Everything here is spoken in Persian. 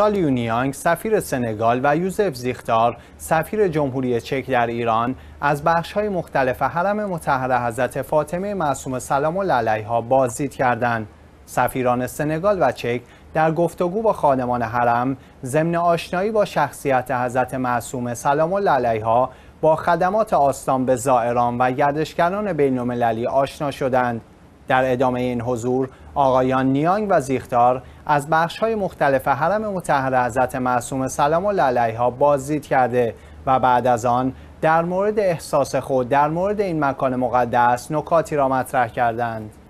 یونیانگ سفیر سنگال و یوزف زیختار سفیر جمهوری چک در ایران از بخش های مختلف حرم متحر حضرت فاطمه معصوم سلام و علیها بازدید کردند. سفیران سنگال و چک در گفتگو با خانمان حرم ضمن آشنایی با شخصیت حضرت معصوم سلام و علیها با خدمات آستان به زائران و گردشگران بین‌المللی آشنا شدند. در ادامه این حضور آقایان نیانگ و زیختار از بخش های مختلف حرم متحر حضرت معصوم سلام و علیها بازدید کرده و بعد از آن در مورد احساس خود در مورد این مکان مقدس نکاتی را مطرح کردند.